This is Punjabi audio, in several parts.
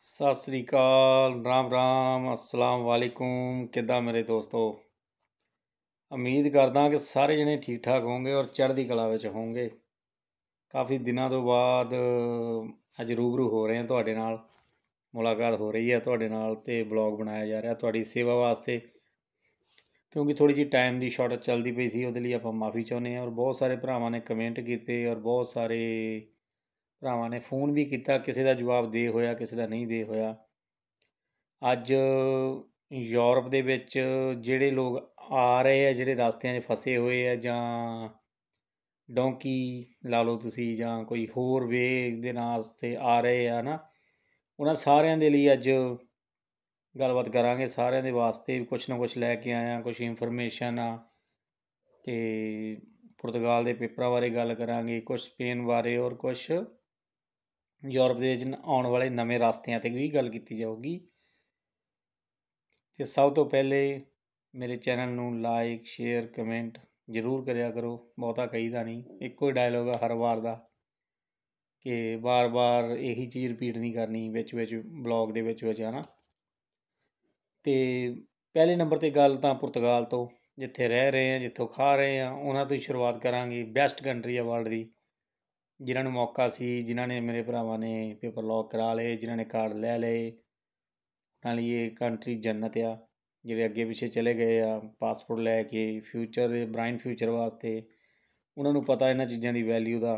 ਸਤਿ ਸ੍ਰੀ ਅਕਾਲ ਰਾਮ ਰਾਮ ਅਸਲਾਮ ਵਾਲੇਕੁਮ ਕਿੱਦਾਂ ਮੇਰੇ ਦੋਸਤੋ ਉਮੀਦ ਕਰਦਾ ਕਿ ਸਾਰੇ ਜਣੇ ਠੀਕ ਠਾਕ ਹੋਵੋਗੇ ਔਰ ਚੜ੍ਹਦੀ ਕਲਾ ਵਿੱਚ ਹੋਵੋਗੇ ਕਾਫੀ ਦਿਨਾਂ ਤੋਂ ਬਾਅਦ ਅੱਜ ਰੂਬਰੂ ਹੋ ਰਹੇ ਹਾਂ ਤੁਹਾਡੇ ਨਾਲ ਮੁਲਾਕਾਤ ਹੋ ਰਹੀ ਹੈ ਤੁਹਾਡੇ ਨਾਲ ਤੇ ਬਲੌਗ ਬਣਾਇਆ ਜਾ ਰਿਹਾ ਤੁਹਾਡੀ ਸੇਵਾ ਵਾਸਤੇ ਕਿਉਂਕਿ ਥੋੜੀ ਜੀ ਟਾਈਮ ਦੀ ਸ਼ਾਰਟ ਚੱਲਦੀ ਪਈ ਸੀ ਉਹਦੇ ਲਈ ਆਪਾਂ ਮਾਫੀ ਚਾਹੁੰਦੇ ਹਾਂ ਔਰ ਬਹੁਤ ਸਾਰੇ ਭਰਾਵਾਂ ਨੇ ਕਮੈਂਟ ਕੀਤੇ ਔਰ ਬਹੁਤ ਸਾਰੇ ਭਰਾਵਾਂ ਨੇ ਫੋਨ ਵੀ ਕੀਤਾ ਕਿਸੇ ਦਾ ਜਵਾਬ ਦੇ ਹੋਇਆ ਕਿਸੇ ਦਾ ਨਹੀਂ ਦੇ ਹੋਇਆ ਅੱਜ ਯੂਰਪ ਦੇ ਵਿੱਚ ਜਿਹੜੇ ਲੋਕ ਆ ਰਹੇ ਆ ਜਿਹੜੇ ਰਸਤਿਆਂ 'ਚ ਫਸੇ ਹੋਏ ਆ ਜਾਂ ਡੌਂਕੀ ਲਾ ਲਓ ਤੁਸੀਂ ਜਾਂ ਕੋਈ ਹੋਰ ਵੇ ਦੇ ਨਾਲ ਤੇ ਆ ਰਹੇ ਆ ਨਾ ਉਹਨਾਂ ਸਾਰਿਆਂ ਦੇ ਲਈ ਅੱਜ ਗੱਲਬਾਤ ਕਰਾਂਗੇ ਸਾਰਿਆਂ ਦੇ ਵਾਸਤੇ ਕੁਝ ਨਾ ਕੁਝ ਲੈ ਕੇ ਆਇਆ ਕੁਝ ਇਨਫੋਰਮੇਸ਼ਨ ਆ ਤੇ ਪੁਰਤਗਾਲ ਦੇ ਪੇਪਰਾਂ ਬਾਰੇ ਗੱਲ ਕਰਾਂਗੇ ਕੁਝ ਸਪੇਨ ਬਾਰੇ ਔਰ ਕੁਝ ਯੂਰਪ ਦੇ ਜਨ ਆਉਣ ਵਾਲੇ ਨਵੇਂ ਰਸਤਿਆਂ ਤੇ ਵੀ ਗੱਲ ਕੀਤੀ ਜਾਊਗੀ ਤੇ ਸਭ ਤੋਂ ਪਹਿਲੇ ਮੇਰੇ ਚੈਨਲ ਨੂੰ ਲਾਈਕ ਸ਼ੇਅਰ ਕਮੈਂਟ ਜ਼ਰੂਰ ਕਰਿਆ ਕਰੋ ਬਹੁਤਾ ਕਹੀਦਾ ਨਹੀਂ ਇੱਕੋ ਹੀ ਡਾਇਲੋਗ ਹਰ ਵਾਰ ਦਾ ਕਿ ਵਾਰ-ਵਾਰ ਇਹੀ ਚੀਜ਼ ਰਿਪੀਟ ਨਹੀਂ ਕਰਨੀ ਵਿੱਚ ਵਿੱਚ ਬਲੌਗ ਦੇ ਵਿੱਚ ਵਿੱਚ ਹਨਾ ਤੇ ਪਹਿਲੇ ਨੰਬਰ ਤੇ ਗੱਲ ਤਾਂ ਪੁਰਤਗਾਲ ਤੋਂ ਜਿੱਥੇ ਰਹਿ ਰਹੇ ਆ ਜਿੱਥੋਂ ਖਾ ਰਹੇ ਆ ਉਹਨਾਂ ਤੋਂ ਹੀ ਸ਼ੁਰੂਆਤ ਕਰਾਂਗੇ ਬੈਸਟ ਕੰਟਰੀ ਆ ਵਰਲਡ ਦੀ ਜਿਨ੍ਹਾਂ ਨੂੰ ਮੌਕਾ ਸੀ ਜਿਨ੍ਹਾਂ ਨੇ ਮੇਰੇ ਭਰਾਵਾਂ ਨੇ ਪੇਪਰ ਲੌਕ ਕਰਾ ਲਏ ਜਿਨ੍ਹਾਂ ਨੇ ਕਾਰਡ ਲੈ ਲਏ ਉਹਨਾਂ ਲਈ ਇਹ ਕੰਟਰੀ ਜੰਨਤ ਆ ਜਿਹੜੇ ਅੱਗੇ ਪਿੱਛੇ ਚਲੇ ਗਏ ਆ ਪਾਸਪੋਰਟ ਲੈ ਕੇ ਫਿਊਚਰ ਦੇ ਬ੍ਰਾਈਨ ਫਿਊਚਰ ਵਾਸਤੇ ਉਹਨਾਂ ਨੂੰ ਪਤਾ ਇਹਨਾਂ ਚੀਜ਼ਾਂ ਦੀ ਵੈਲਿਊ ਦਾ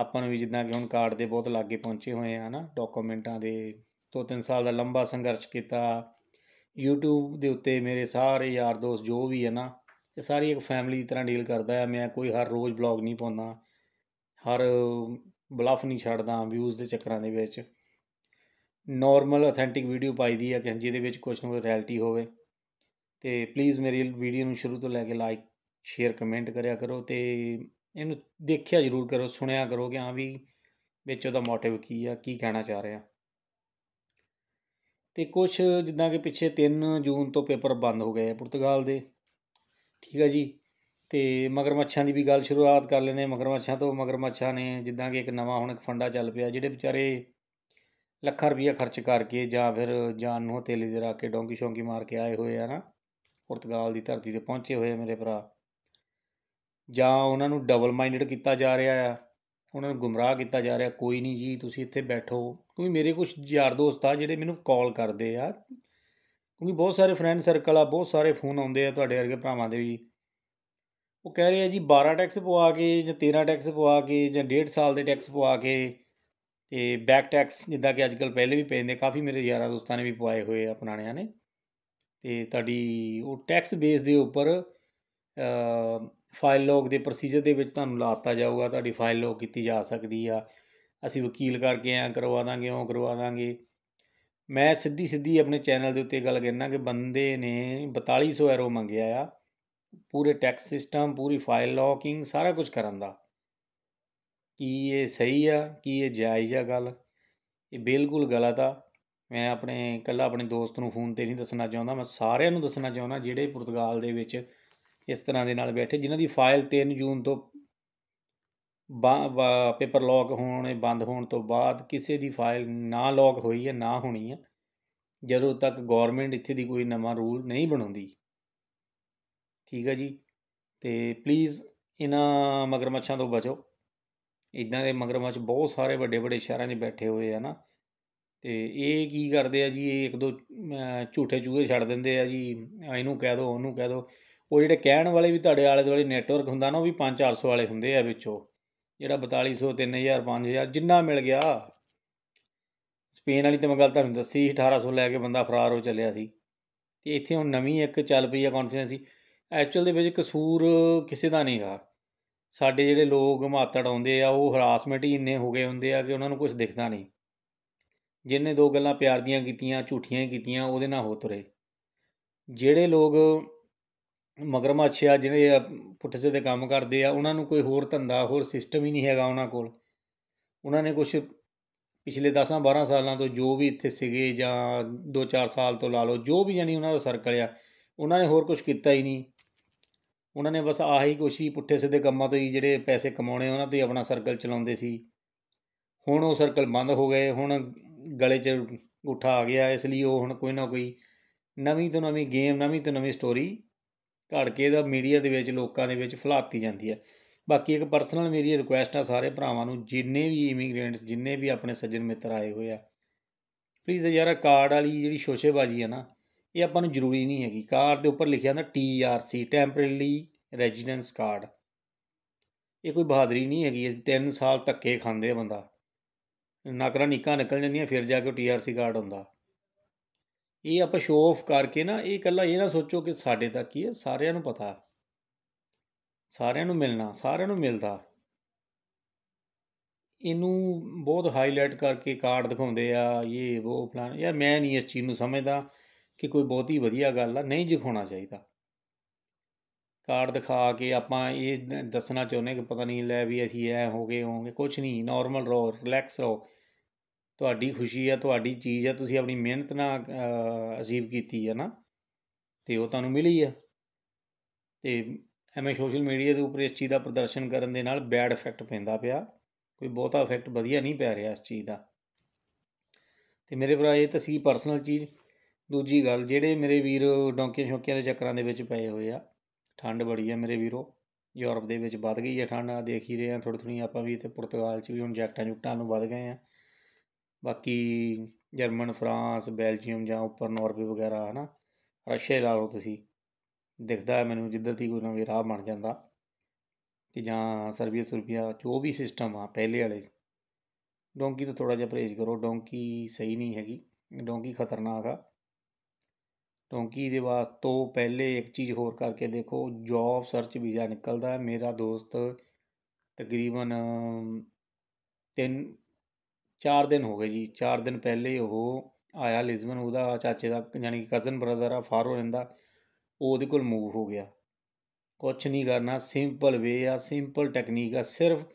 ਆਪਾਂ ਨੂੰ ਵੀ ਜਿੱਦਾਂ ਕਿ ਹੁਣ ਕਾਰਡ ਦੇ ਬਹੁਤ ਲਾਗੇ ਪਹੁੰਚੇ ਹੋਏ ਆ ਹਨਾ ਡਾਕੂਮੈਂਟਾਂ ਦੇ ਤੋਂ 3 ਸਾਲ ਦਾ ਲੰਬਾ ਸੰਘਰਸ਼ ਕੀਤਾ YouTube ਦੇ ਉੱਤੇ ਮੇਰੇ ਸਾਰੇ ਯਾਰ ਦੋਸਤ ਜੋ ਵੀ ਹੈ ਨਾ ਇਹ ਸਾਰੀ ਇੱਕ ਫੈਮਿਲੀ ਦੀ ਤਰ੍ਹਾਂ ਡੀਲ ਕਰਦਾ ਆ ਮੈਂ ਕੋਈ ਹਰ ਰੋਜ਼ ਬਲੌਗ ਨਹੀਂ ਪਾਉਂਦਾ ਹਰ ਬਲਫ ਨਹੀਂ ਛੱਡਦਾ ਵਿਊਜ਼ ਦੇ ਚੱਕਰਾਂ ਦੇ ਵਿੱਚ ਨਾਰਮਲ ਅਥੈਂਟਿਕ ਵੀਡੀਓ ਪਾਈ ਦੀ ਆ ਕਿ ਜਿਹਦੇ ਵਿੱਚ ਕੁਝ ਨਾ ਕੁਝ ਰਿਐਲਿਟੀ ਹੋਵੇ ਤੇ ਪਲੀਜ਼ ਮੇਰੀ ਵੀਡੀਓ ਨੂੰ ਸ਼ੁਰੂ ਤੋਂ ਲੈ ਕੇ ਲਾਈਕ ਸ਼ੇਅਰ ਕਮੈਂਟ ਕਰਿਆ ਕਰੋ ਤੇ ਇਹਨੂੰ ਦੇਖਿਆ ਜ਼ਰੂਰ ਕਰੋ ਸੁਣਿਆ ਕਰੋ ਕਿ ਆ ਵੀ ਵਿੱਚ ਉਹਦਾ ਮੋਟਿਵ ਕੀ ਆ ਕੀ ਕਹਿਣਾ ਚਾਹ ਰਿਹਾ ਤੇ ਕੁਝ ਜਿੱਦਾਂ ਕਿ ਪਿੱਛੇ 3 ਜੂਨ ਤੋਂ ਪੇਪਰ ਬੰਦ ਹੋ ਗਏ ਆ ਪੁਰਤਗਾਲ ਦੇ ਠੀਕ ਆ ਜੀ ਤੇ ਮਗਰਮੱਛਾਂ ਦੀ ਵੀ ਗੱਲ ਸ਼ੁਰੂਆਤ ਕਰ ਲੈਨੇ ਮਗਰਮੱਛਾਂ ਤੋਂ ਮਗਰਮੱਛਾਂ ਨੇ ਜਿੱਦਾਂ ਕਿ ਇੱਕ ਨਵਾਂ ਹੁਣ ਇੱਕ ਫੰਡਾ ਚੱਲ ਪਿਆ ਜਿਹੜੇ ਵਿਚਾਰੇ ਲੱਖਾਂ ਰੁਪਈਆ ਖਰਚ ਕਰਕੇ ਜਾਂ ਫਿਰ ਜਾਨ ਨੂੰ ਹਥੇਲੀ ਦੇ ਰੱਖ ਕੇ ਡੋਂਕੀ ਸ਼ੌਂਕੀ ਮਾਰ ਕੇ ਆਏ ਹੋਏ ਆ ਨਾ ਪੁਰਤਗਾਲ ਦੀ ਧਰਤੀ ਤੇ ਪਹੁੰਚੇ ਹੋਏ ਮੇਰੇ ਭਰਾ ਜਾਂ ਉਹਨਾਂ ਨੂੰ ਡਬਲ ਮਾਈਂਡਡ ਕੀਤਾ ਜਾ ਰਿਹਾ ਆ ਉਹਨਾਂ ਨੂੰ ਗੁੰਮਰਾਹ ਕੀਤਾ ਜਾ ਰਿਹਾ ਕੋਈ ਨਹੀਂ ਜੀ ਤੁਸੀਂ ਇੱਥੇ ਬੈਠੋ ਕਿਉਂਕਿ ਮੇਰੇ ਕੁਝ ਯਾਰ ਦੋਸਤ ਆ ਜਿਹੜੇ ਮੈਨੂੰ ਕਾਲ ਕਰਦੇ ਆ ਕਿਉਂਕਿ ਬਹੁਤ ਸਾਰੇ ਫਰੈਂਡ ਸਰਕਲ ਆ ਬਹੁਤ ਸਾਰੇ ਫੋਨ ਆਉਂਦੇ ਆ ਤੁਹਾਡੇ ਵਰਗੇ ਭਰਾਵਾਂ ਦੇ ਵੀ ਉਹ ਕਹਿ ਰਹੇ ਆ ਜੀ 12 ਟੈਕਸ ਪਵਾ ਕੇ ਜਾਂ 13 ਟੈਕਸ ਪਵਾ ਕੇ ਜਾਂ ਡੇਢ ਸਾਲ ਦੇ ਟੈਕਸ ਪਵਾ ਕੇ ਤੇ ਬੈਕ ਟੈਕਸ ਜਿੱਦਾਂ ਕਿ ਅੱਜਕੱਲ ਪਹਿਲੇ ਵੀ ਪੈਂਦੇ ਕਾਫੀ ਮੇਰੇ ਯਾਰਾਂ ਦੋਸਤਾਂ ਨੇ ਵੀ ਪਵਾਏ ਹੋਏ ਆ ਪੁਰਾਣਿਆਂ ਨੇ ਤੇ ਤੁਹਾਡੀ ਉਹ ਟੈਕਸ ਬੇਸ ਦੇ ਉੱਪਰ ਅ ਫਾਈਲ ਲੌਗ ਦੇ ਪ੍ਰੋਸੀਜਰ ਦੇ ਵਿੱਚ ਤੁਹਾਨੂੰ ਲਾਤਾ ਜਾਊਗਾ ਤੁਹਾਡੀ ਫਾਈਲ ਲੌਗ ਕੀਤੀ ਜਾ ਸਕਦੀ ਆ ਅਸੀਂ ਵਕੀਲ ਕਰਕੇ ਆ ਕਰਵਾ ਦਾਂਗੇ ਉਹ ਕਰਵਾ ਦਾਂਗੇ ਮੈਂ ਸਿੱਧੀ ਸਿੱਧੀ ਆਪਣੇ ਚੈਨਲ ਦੇ ਉੱਤੇ ਗੱਲ ਕਰਨਾ ਕਿ ਬੰਦੇ ਨੇ 4200 ਐਰੋ ਮੰਗਿਆ ਆ ਪੂਰੇ ਟੈਕਸ ਸਿਸਟਮ ਪੂਰੀ ਫਾਈਲ ਲੋਕਿੰਗ ਸਾਰਾ ਕੁਝ ਕਰਨ ਦਾ ਕੀ ਇਹ ਸਹੀ ਆ ਕੀ ਇਹ ਜਾਇਜ਼ ਆ ਗੱਲ ਇਹ ਬਿਲਕੁਲ ਗਲਤ ਆ ਮੈਂ ਆਪਣੇ ਇਕੱਲਾ ਆਪਣੇ ਦੋਸਤ ਨੂੰ ਫੋਨ ਤੇ ਨਹੀਂ ਦੱਸਣਾ ਚਾਹੁੰਦਾ ਮੈਂ ਸਾਰਿਆਂ ਨੂੰ ਦੱਸਣਾ ਚਾਹੁੰਦਾ ਜਿਹੜੇ ਪੁਰਤਗਾਲ ਦੇ ਵਿੱਚ ਇਸ ਤਰ੍ਹਾਂ ਦੇ ਨਾਲ ਬੈਠੇ ਜਿਨ੍ਹਾਂ ਦੀ ਫਾਈਲ 3 ਜੂਨ ਤੋਂ ਪੇਪਰ ਲੌਕ ਹੋਣੇ ਬੰਦ ਹੋਣ ਤੋਂ ਬਾਅਦ ਕਿਸੇ ਦੀ ਫਾਈਲ ਨਾ ਲੌਕ ਹੋਈ ਹੈ ਨਾ ਹੋਣੀ ਹੈ ਜਦੋਂ ਤੱਕ ਗਵਰਨਮੈਂਟ ਇੱਥੇ ਦੀ ਕੋਈ ਨਵਾਂ ਰੂਲ ਨਹੀਂ ਬਣਾਉਂਦੀ ਠੀਕ ਹੈ ਜੀ ਤੇ ਪਲੀਜ਼ ਇਹਨਾਂ ਮਗਰਮੱਛਾਂ ਤੋਂ ਬਚੋ ਇਦਾਂ ਦੇ ਮਗਰਮੱਛ ਬਹੁਤ ਸਾਰੇ ਵੱਡੇ ਵੱਡੇ ਸ਼ਹਿਰਾਂ 'ਚ ਬੈਠੇ ਹੋਏ ਆ ਨਾ ਤੇ ਇਹ ਕੀ ਕਰਦੇ ਆ ਜੀ ਇਹ ਇੱਕ ਦੋ ਝੂਠੇ ਚੂਹੇ ਛੱਡ ਦਿੰਦੇ ਆ ਜੀ ਇਹਨੂੰ ਕਹਿ ਦੋ ਉਹਨੂੰ ਕਹਿ ਦੋ ਉਹ ਜਿਹੜੇ ਕਹਿਣ ਵਾਲੇ ਵੀ ਤੁਹਾਡੇ ਆਲੇ ਦੁਆਲੇ ਨੈਟਵਰਕ ਹੁੰਦਾ ਨਾ ਉਹ ਵੀ 5-400 ਵਾਲੇ ਹੁੰਦੇ ਆ ਵਿੱਚੋਂ ਜਿਹੜਾ 4200 3000 5000 ਜਿੰਨਾ ਮਿਲ ਗਿਆ ਸਪੇਨ ਵਾਲੀ ਤੇ ਮੈਂ ਗੱਲ ਤੁਹਾਨੂੰ ਦੱਸੀ 1800 ਲੈ ਕੇ ਬੰਦਾ ਫਰਾਰ ਹੋ ਚੱਲਿਆ ਸੀ ਤੇ ਇੱਥੇ ਹੁਣ ਨਵੀਂ ਇੱਕ ਚੱਲ ਪਈ ਆ ਕਾਨਫਰੰਸ ਸੀ ਐਕਚੁਅਲ ਦੇ ਵਿੱਚ ਕਸੂਰ ਕਿਸੇ ਦਾ ਨਹੀਂਗਾ ਸਾਡੇ ਜਿਹੜੇ ਲੋਕ ਮਾਤੜ ਆਉਂਦੇ ਆ ਉਹ ਹਰਾਸਮੈਂਟ ਹੀ ਇੰਨੇ ਹੋ ਗਏ ਹੁੰਦੇ ਆ ਕਿ ਉਹਨਾਂ ਨੂੰ ਕੁਝ ਦਿਖਦਾ ਨਹੀਂ ਜਿਨਨੇ ਦੋ ਗੱਲਾਂ ਪਿਆਰ ਦੀਆਂ ਕੀਤੀਆਂ ਝੂਠੀਆਂ ਕੀਤੀਆਂ ਉਹਦੇ ਨਾਲ ਹੋ ਤੁਰੇ ਜਿਹੜੇ ਲੋਕ ਮਗਰਮਾਛਿਆ ਜਿਹੜੇ ਪੁੱਠੇ ਦੇ ਕੰਮ ਕਰਦੇ ਆ ਉਹਨਾਂ ਨੂੰ ਕੋਈ ਹੋਰ ਧੰਦਾ ਹੋਰ ਸਿਸਟਮ ਹੀ ਨਹੀਂ ਹੈਗਾ ਉਹਨਾਂ ਕੋਲ ਉਹਨਾਂ ਨੇ ਕੁਝ ਪਿਛਲੇ 10-12 ਸਾਲਾਂ ਤੋਂ ਜੋ ਵੀ ਇੱਥੇ ਸੀਗੇ ਜਾਂ 2-4 ਸਾਲ ਤੋਂ ਲਾ ਲਓ ਜੋ ਵੀ ਜਾਨੀ ਉਹਨਾਂ ਦਾ ਸਰਕਲ ਆ ਉਹਨਾਂ ਨੇ ਹੋਰ ਕੁਝ ਕੀਤਾ ਹੀ ਨਹੀਂ ਉਹਨਾਂ ਨੇ ਬਸ ਆਹੀ ਕੁਛ ਹੀ ਪੁੱਠੇ ਸਿੱਧੇ ਕੰਮਾਂ ਤੋਂ ਹੀ ਜਿਹੜੇ ਪੈਸੇ ਕਮਾਉਣੇ ਉਹਨਾਂ ਤੋਂ ਹੀ ਆਪਣਾ ਸਰਕਲ ਚਲਾਉਂਦੇ ਸੀ ਹੁਣ ਉਹ ਸਰਕਲ ਬੰਦ ਹੋ ਗਏ ਹੁਣ ਗਲੇ 'ਚ ਗੁੱਠਾ ਆ ਗਿਆ ਇਸ ਲਈ ਉਹ ਹੁਣ ਕੋਈ ਨਾ ਕੋਈ ਨਵੀਂ ਤੋਂ ਨਵੀਂ ਗੇਮ ਨਵੀਂ ਤੋਂ ਨਵੀਂ ਸਟੋਰੀ ਘੜ ਕੇ ਦਾ ਮੀਡੀਆ ਦੇ ਵਿੱਚ ਲੋਕਾਂ ਦੇ ਵਿੱਚ ਫਲਾਤੀ ਜਾਂਦੀ ਹੈ ਬਾਕੀ ਇੱਕ ਪਰਸਨਲ ਮੇਰੀ ਰਿਕੁਐਸਟ ਆ ਸਾਰੇ ਭਰਾਵਾਂ ਨੂੰ ਜਿੰਨੇ ਵੀ ਇਮੀਗ੍ਰੈਂਟਸ ਜਿੰਨੇ ਵੀ ਆਪਣੇ ਸੱਜਣ ਮਿੱਤਰ ਆਏ ਹੋਏ ਆ ਪਲੀਜ਼ ਯਾਰ ਕਾਰਡ ਵਾਲੀ ਜਿਹੜੀ ਸ਼ੋਸ਼ੇਬਾਜ਼ੀ ਆ ਨਾ ਇਹ ਆਪਾਂ ਨੂੰ ਜ਼ਰੂਰੀ ਨਹੀਂ ਹੈਗੀ ਕਾਰਡ ਦੇ ਉੱਪਰ ਲਿਖਿਆ ਹੁੰਦਾ T R C temporary residence card ਇਹ ਕੋਈ ਬਹਾਦਰੀ ਨਹੀਂ ਹੈਗੀ ਇਹ 3 ਸਾਲ ਤੱਕੇ ਖਾਂਦੇ ਬੰਦਾ ਨਕਰਾਂ ਨਿਕਾ ਨਿਕਲ ਜਾਂਦੀਆਂ ਫਿਰ ਜਾ ਕੇ ਸੀ ਕਾਰਡ ਹੁੰਦਾ ਇਹ ਆਪਾਂ ਸ਼ੋਅ ਆਫ ਕਰਕੇ ਨਾ ਇਹ ਇਕੱਲਾ ਇਹ ਨਾ ਸੋਚੋ ਕਿ ਸਾਡੇ ਤੱਕ ਹੀ ਹੈ ਸਾਰਿਆਂ ਨੂੰ ਪਤਾ ਸਾਰਿਆਂ ਨੂੰ ਮਿਲਣਾ ਸਾਰਿਆਂ ਨੂੰ ਮਿਲਦਾ ਇਹਨੂੰ ਬਹੁਤ ਹਾਈਲਾਈਟ ਕਰਕੇ ਕਾਰਡ ਦਿਖਾਉਂਦੇ ਆ ਇਹ ਉਹ ਪਲਾਨ ਯਾਰ ਮੈਂ ਨਹੀਂ ਇਸ ਚੀਜ਼ ਨੂੰ ਸਮਝਦਾ ਕਿ ਕੋਈ ਬਹੁਤ ਹੀ ਵਧੀਆ ਗੱਲ ਆ ਨਹੀਂ ਦਿਖਾਉਣਾ ਚਾਹੀਦਾ ਕਾਰਡ ਦਿਖਾ ਕੇ ਆਪਾਂ ਇਹ ਦੱਸਣਾ ਚਾਹੁੰਦੇ ਕਿ ਪਤਾ ਨਹੀਂ ਲੈ ਵੀ ਅਸੀਂ ਐ ਹੋ ਗਏ ਹੋਗੇ ਕੁਝ ਨਹੀਂ ਨਾਰਮਲ ਰੋ ਰਿਲੈਕਸ ਰੋ ਤੁਹਾਡੀ ਖੁਸ਼ੀ ਆ ਤੁਹਾਡੀ ਚੀਜ਼ ਆ ਤੁਸੀਂ ਆਪਣੀ ਮਿਹਨਤ ਨਾਲ ਅਜੀਬ ਕੀਤੀ ਆ ਨਾ ਤੇ ਉਹ ਤੁਹਾਨੂੰ ਮਿਲੀ ਆ ਤੇ ਐਵੇਂ ਸੋਸ਼ਲ ਮੀਡੀਆ ਦੇ ਉੱਪਰ ਇਸ ਚੀਜ਼ ਦਾ ਪ੍ਰਦਰਸ਼ਨ ਕਰਨ ਦੇ ਨਾਲ ਬੈਡ ਇਫੈਕਟ ਪੈਂਦਾ ਪਿਆ ਕੋਈ ਬਹੁਤਾ ਇਫੈਕਟ ਵਧੀਆ ਨਹੀਂ ਪੈ ਰਿਹਾ ਇਸ ਚੀਜ਼ ਦਾ ਤੇ ਮੇਰੇ ਭਰਾ ਇਹ ਤਾਂ ਸੀ ਪਰਸਨਲ ਚੀਜ਼ ਦੂਜੀ ਗੱਲ ਜਿਹੜੇ ਮੇਰੇ ਵੀਰ ਡੌਂਕੀਆਂ ਸ਼ੌਂਕੀਆਂ ਦੇ ਚੱਕਰਾਂ ਦੇ ਵਿੱਚ ਪਏ ਹੋਏ ਆ ਠੰਡ ਬੜੀ ਆ ਮੇਰੇ ਵੀਰੋ ਯੂਰਪ ਦੇ ਵਿੱਚ ਵੱਧ ਗਈ ਹੈ ਠੰਡ ਆ ਦੇਖ ਹੀ ਰਹੇ ਆ ਥੋੜੀ ਥੋੜੀ ਆਪਾਂ ਵੀ ਇੱਥੇ ਪੁਰਤਗਾਲ 'ਚ ਵੀ ਹੁਣ ਜੈਕਟਾਂ ਜੁਕਟਾਂ ਨੂੰ ਵੱਧ ਗਏ ਆ ਬਾਕੀ ਜਰਮਨ ਫਰਾਂਸ ਬੈਲਜੀਅਮ ਜਾਂ ਉੱਪਰ ਨਾਰਵੇ ਵਗੈਰਾ ਹਨਾ ਰਸ਼ੀਆ ਲਾ ਲਓ ਤੁਸੀਂ ਦਿਖਦਾ ਹੈ ਮੈਨੂੰ ਜਿੱਧਰ ਦੀ ਕੋਈ ਨਵੀਂ ਰਾਹ ਬਣ ਜਾਂਦਾ ਤੇ ਜਾਂ ਸਰਬੀਆ ਸੁਰਬੀਆ ਜੋ ਵੀ ਸਿਸਟਮ ਆ ਪਹਿਲੇ ਵਾਲੇ ਡੋਂਕੀ ਤੋਂ ਥੋੜਾ ਜਿਹਾ ਪਰਹੇਜ਼ ਕਰੋ ਡੋਂਕੀ ਸਹੀ ਨਹੀਂ ਹੈਗੀ ਡੋਂਕੀ ਖਤਰਨਾਕ ਆ ਕਿਉਂਕਿ ਇਹਦੇ ਵਾਸਤੇ ਤੋਂ ਪਹਿਲੇ ਇੱਕ ਚੀਜ਼ ਹੋਰ ਕਰਕੇ ਦੇਖੋ ਜੌਬ ਸਰਚ ਵੀਜ਼ਾ ਨਿਕਲਦਾ ਹੈ ਮੇਰਾ ਦੋਸਤ ਤਕਰੀਬਨ ਤਿੰਨ ਚਾਰ ਦਿਨ ਹੋ ਗਏ ਜੀ ਚਾਰ ਦਿਨ ਪਹਿਲੇ ਉਹ ਆਇਆ ਲਿਜ਼ਬਨ ਉਹਦਾ ਚਾਚੇ ਦਾ ਯਾਨੀ ਕਿ ਕਜ਼ਨ ਬ੍ਰਦਰ ਆ ਫਾਰੋ ਰਹਿੰਦਾ ਉਹ ਉਹਦੇ ਕੋਲ ਮੂਵ ਹੋ ਗਿਆ ਕੁਝ ਨਹੀਂ ਕਰਨਾ ਸਿੰਪਲ ਵੇ ਆ ਸਿੰਪਲ ਟੈਕਨੀਕ ਆ ਸਿਰਫ